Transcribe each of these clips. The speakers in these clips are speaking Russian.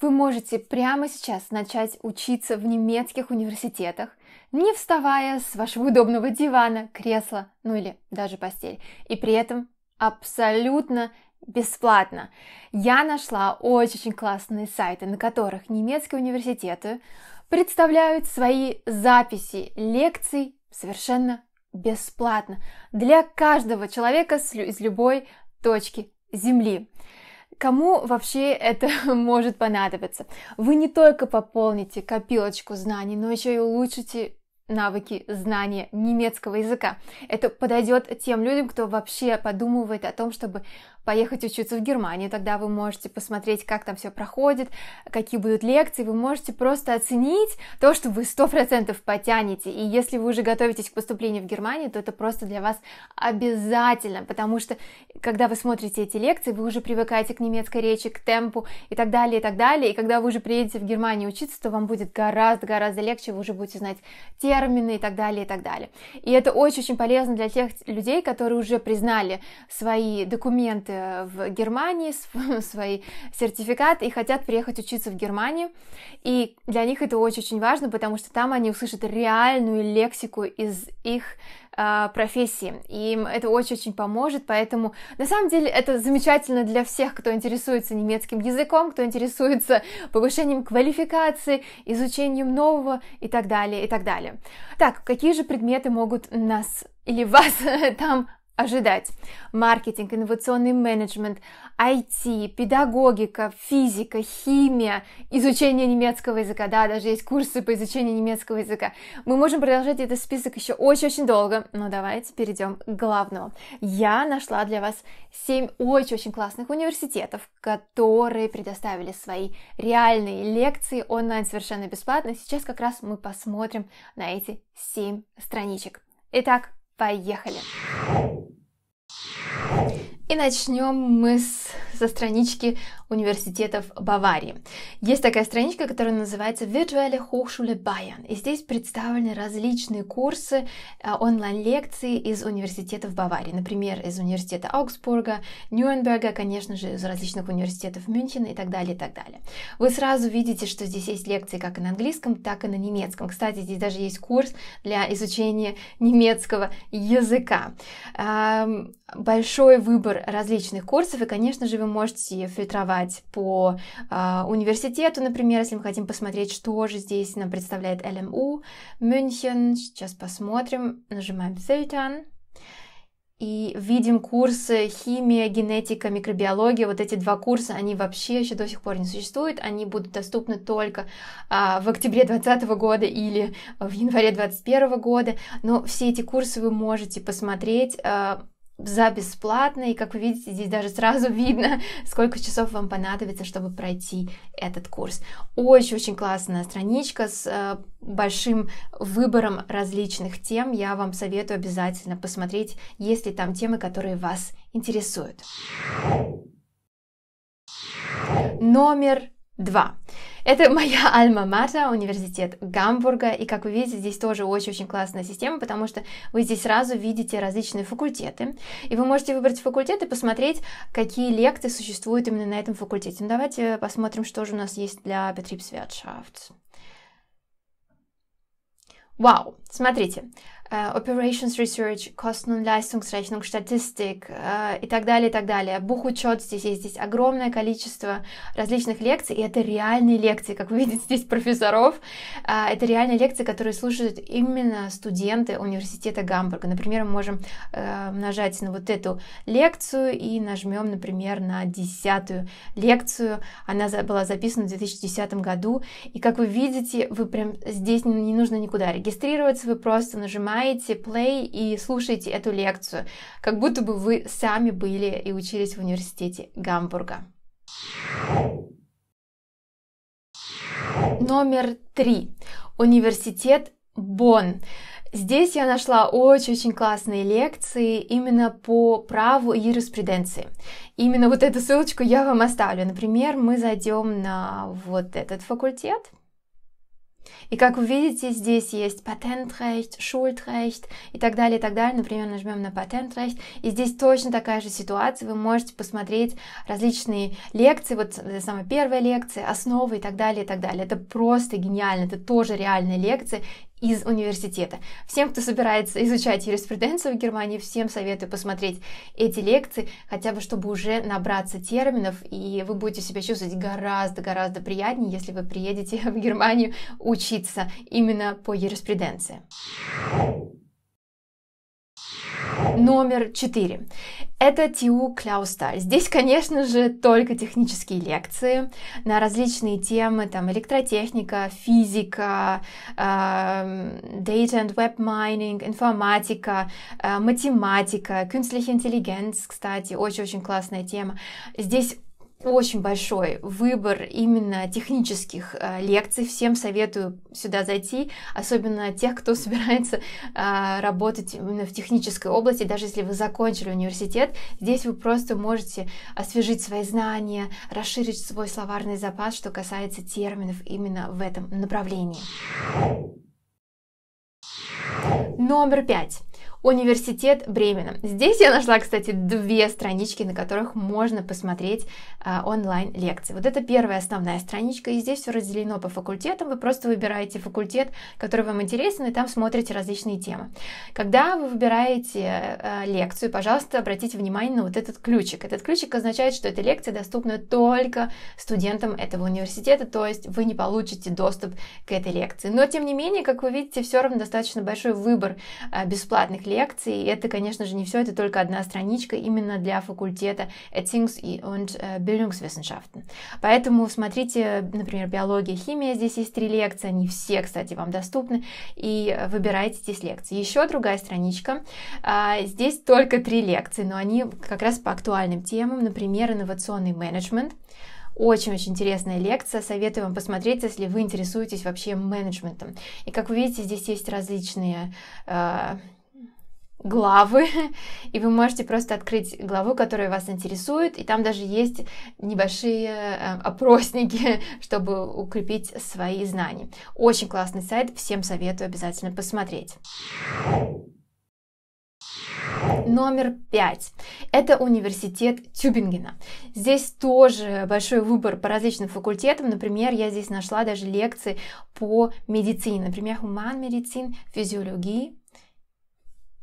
вы можете прямо сейчас начать учиться в немецких университетах, не вставая с вашего удобного дивана, кресла, ну или даже постели, и при этом абсолютно бесплатно. Я нашла очень-очень классные сайты, на которых немецкие университеты представляют свои записи лекций совершенно бесплатно для каждого человека из любой точки Земли. Кому вообще это может понадобиться? Вы не только пополните копилочку знаний, но еще и улучшите навыки знания немецкого языка. Это подойдет тем людям, кто вообще подумывает о том, чтобы поехать учиться в Германию. Тогда вы можете посмотреть, как там все проходит, какие будут лекции. Вы можете просто оценить то, что вы 100% потянете. И если вы уже готовитесь к поступлению в Германию, то это просто для вас обязательно, потому что когда вы смотрите эти лекции, вы уже привыкаете к немецкой речи, к темпу и так далее, и так далее. И когда вы уже приедете в Германию учиться, то вам будет гораздо-гораздо легче, вы уже будете знать те термины и так далее, и так далее. И это очень-очень полезно для тех людей, которые уже признали свои документы в Германии, свои сертификаты и хотят приехать учиться в Германию. И для них это очень-очень важно, потому что там они услышат реальную лексику из их а, профессии. И им это очень-очень поможет, поэтому на самом деле это замечательно для всех, кто интересуется немецким языком, кто интересуется повышением квалификации, изучением нового и так далее, и так далее. Так, какие же предметы могут нас или вас там ожидать. Маркетинг, инновационный менеджмент, IT, педагогика, физика, химия, изучение немецкого языка. Да, даже есть курсы по изучению немецкого языка. Мы можем продолжать этот список еще очень-очень долго, но давайте перейдем к главному. Я нашла для вас 7 очень-очень классных университетов, которые предоставили свои реальные лекции онлайн совершенно бесплатно. Сейчас как раз мы посмотрим на эти 7 страничек. Итак, поехали! И начнем мы с, со странички университетов Баварии. Есть такая страничка, которая называется Virtuelle Hochschule Bayern, и здесь представлены различные курсы, э, онлайн-лекции из университетов Баварии, например, из университета Аугсбурга, Нюрнберга, конечно же, из различных университетов Мюнхена и так далее, и так далее. Вы сразу видите, что здесь есть лекции как и на английском, так и на немецком. Кстати, здесь даже есть курс для изучения немецкого языка. Эм, большой выбор различных курсов, и, конечно же, вы можете фильтровать пробежать по э, университету, например, если мы хотим посмотреть, что же здесь нам представляет ЛМУ, Мюнхен. Сейчас посмотрим. Нажимаем «Filtern» и видим курсы химия, генетика, микробиология. Вот эти два курса, они вообще еще до сих пор не существуют. Они будут доступны только а, в октябре 2020 года или в январе 2021 года. Но все эти курсы вы можете посмотреть. А, за бесплатно, и как вы видите, здесь даже сразу видно, сколько часов вам понадобится, чтобы пройти этот курс. Очень-очень классная страничка с э, большим выбором различных тем. Я вам советую обязательно посмотреть, есть ли там темы, которые вас интересуют. Номер два. Это моя alma mater университет Гамбурга, и как вы видите, здесь тоже очень-очень классная система, потому что вы здесь сразу видите различные факультеты, и вы можете выбрать факультет и посмотреть, какие лекции существуют именно на этом факультете. Ну, давайте посмотрим, что же у нас есть для Betriebswirtschaft. Вау, смотрите, Э, operations Research, Kosten- und Leistungsrechnung, Statistik и так далее, и так далее. Бухучет здесь есть, здесь огромное количество различных лекций, и это реальные лекции, как вы видите, здесь профессоров. Э, это реальные лекции, которые слушают именно студенты университета Гамбурга. Например, мы можем э, нажать на вот эту лекцию и нажмем, например, на десятую лекцию. Она была записана в 2010 году, и как вы видите, вы прям здесь не нужно никуда регистрироваться, вы просто нажимаете нажимаете play и слушаете эту лекцию, как будто бы вы сами были и учились в университете Гамбурга. Номер три. Университет Бонн. Здесь я нашла очень-очень классные лекции именно по праву и юриспруденции. Именно вот эту ссылочку я вам оставлю. Например, мы зайдем на вот этот факультет. И как вы видите, здесь есть патентреcht, шультреcht и так далее, и так далее. Например, нажмем на патентреcht, и здесь точно такая же ситуация. Вы можете посмотреть различные лекции, вот э, самая первая лекция, основы и так далее, и так далее. Это просто гениально, это тоже реальные лекции, из университета. Всем, кто собирается изучать юриспруденцию в Германии, всем советую посмотреть эти лекции, хотя бы чтобы уже набраться терминов, и вы будете себя чувствовать гораздо-гораздо приятнее, если вы приедете в Германию учиться именно по юриспруденции. Номер четыре. Это ТИУ Кляусталь. Здесь, конечно же, только технические лекции на различные темы, там электротехника, физика, эм, data and web mining, информатика, э, математика, кünstliche Intelligenz, кстати, очень-очень классная тема. Здесь очень большой выбор именно технических э, лекций. Всем советую сюда зайти, особенно тех, кто собирается э, работать именно в технической области. Даже если вы закончили университет, здесь вы просто можете освежить свои знания, расширить свой словарный запас, что касается терминов именно в этом направлении. Номер пять. Университет Бремена. Здесь я нашла, кстати, две странички, на которых можно посмотреть а, онлайн-лекции. Вот это первая основная страничка, и здесь все разделено по факультетам. Вы просто выбираете факультет, который вам интересен, и там смотрите различные темы. Когда вы выбираете а, лекцию, пожалуйста, обратите внимание на вот этот ключик. Этот ключик означает, что эта лекция доступна только студентам этого университета, то есть вы не получите доступ к этой лекции. Но, тем не менее, как вы видите, все равно достаточно большой выбор а, бесплатных лекций, лекции и Это, конечно же, не все, это только одна страничка именно для факультета Ethics и Bildungswissenschaften. Э, Поэтому смотрите, например, биология, химия, здесь есть три лекции, они все, кстати, вам доступны, и выбирайте здесь лекции. Еще другая страничка, а, здесь только три лекции, но они как раз по актуальным темам, например, инновационный менеджмент, очень-очень интересная лекция. Советую вам посмотреть, если вы интересуетесь вообще менеджментом. И как вы видите, здесь есть различные э, главы, и вы можете просто открыть главу, которая вас интересует, и там даже есть небольшие э, опросники, чтобы укрепить свои знания. Очень классный сайт, всем советую обязательно посмотреть. Номер пять. Это университет Тюбингена. Здесь тоже большой выбор по различным факультетам. Например, я здесь нашла даже лекции по медицине. Например, гуманмедицин, физиологии,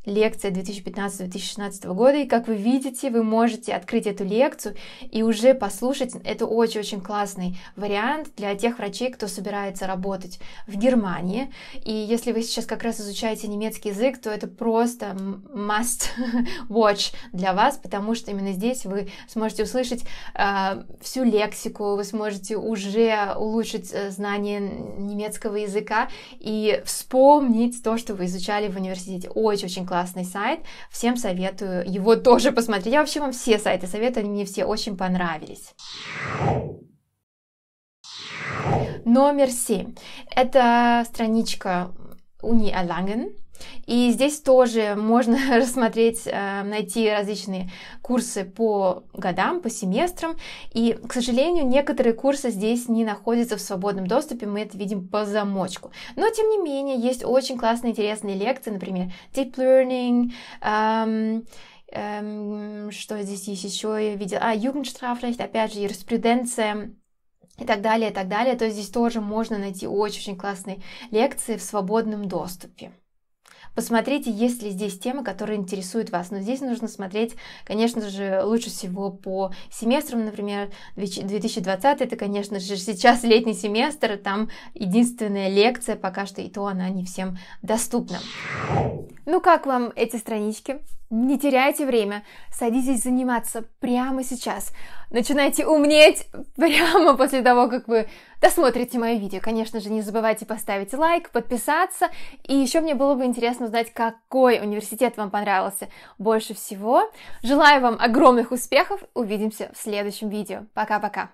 лекция 2015-2016 года, и как вы видите, вы можете открыть эту лекцию и уже послушать. Это очень-очень классный вариант для тех врачей, кто собирается работать в Германии. И если вы сейчас как раз изучаете немецкий язык, то это просто must watch для вас, потому что именно здесь вы сможете услышать э, всю лексику, вы сможете уже улучшить э, знание немецкого языка и вспомнить то, что вы изучали в университете. Очень-очень классно классный сайт, всем советую его тоже посмотреть. Я вообще вам все сайты советую, они мне все очень понравились. Номер 7. Это страничка Uni Аланген. И здесь тоже можно рассмотреть, э, найти различные курсы по годам, по семестрам. И, к сожалению, некоторые курсы здесь не находятся в свободном доступе, мы это видим по замочку. Но, тем не менее, есть очень классные, интересные лекции, например, Deep Learning, эм, эм, что здесь есть еще, я видела, а, Jugendstrafrecht, опять же, юриспруденция, и так далее, и так далее. То есть здесь тоже можно найти очень-очень классные лекции в свободном доступе. Посмотрите, есть ли здесь темы, которые интересуют вас. Но здесь нужно смотреть, конечно же, лучше всего по семестрам, например, 2020 это, конечно же, сейчас летний семестр, там единственная лекция, пока что и то она не всем доступна. Ну как вам эти странички? Не теряйте время, садитесь заниматься прямо сейчас. Начинайте умнеть прямо после того, как вы досмотрите мое видео. Конечно же, не забывайте поставить лайк, подписаться. И еще мне было бы интересно узнать, какой университет вам понравился больше всего. Желаю вам огромных успехов. Увидимся в следующем видео. Пока-пока.